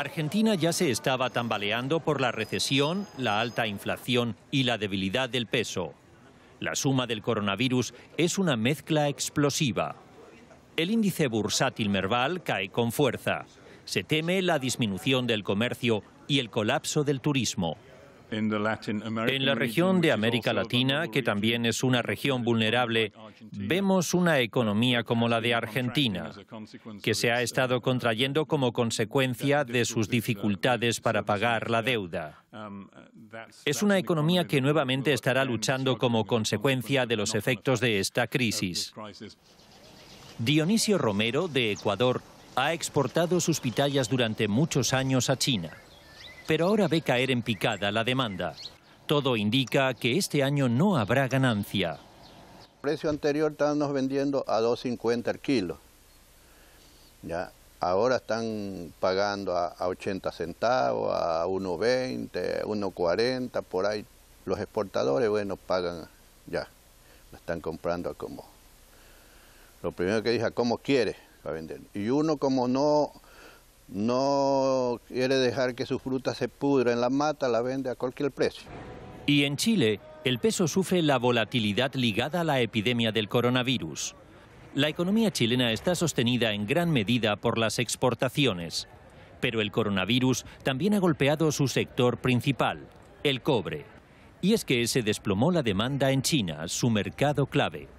Argentina ya se estaba tambaleando por la recesión, la alta inflación y la debilidad del peso. La suma del coronavirus es una mezcla explosiva. El índice bursátil Merval cae con fuerza. Se teme la disminución del comercio y el colapso del turismo. En la región de América Latina, que también es una región vulnerable, vemos una economía como la de Argentina, que se ha uh, estado contrayendo como consecuencia de sus uh, dificultades para pagar la deuda. Um, es una economía que nuevamente estará luchando como consecuencia de los efectos de esta crisis. Dionisio Romero, de Ecuador, ha exportado sus pitayas durante muchos años a China pero ahora ve caer en picada la demanda. Todo indica que este año no habrá ganancia. El precio anterior estábamos vendiendo a 2.50 el kilo. Ya, ahora están pagando a, 80 centavos, a 1.20, 1.40, por ahí. Los exportadores, bueno, pagan ya. Lo están comprando como... Lo primero que dije, ¿cómo quiere? a vender. Y uno como no no quiere dejar que su fruta se pudran en la mata, la vende a cualquier precio. Y en Chile, el peso sufre la volatilidad ligada a la epidemia del coronavirus. La economía chilena está sostenida en gran medida por las exportaciones, pero el coronavirus también ha golpeado su sector principal, el cobre. Y es que se desplomó la demanda en China, su mercado clave.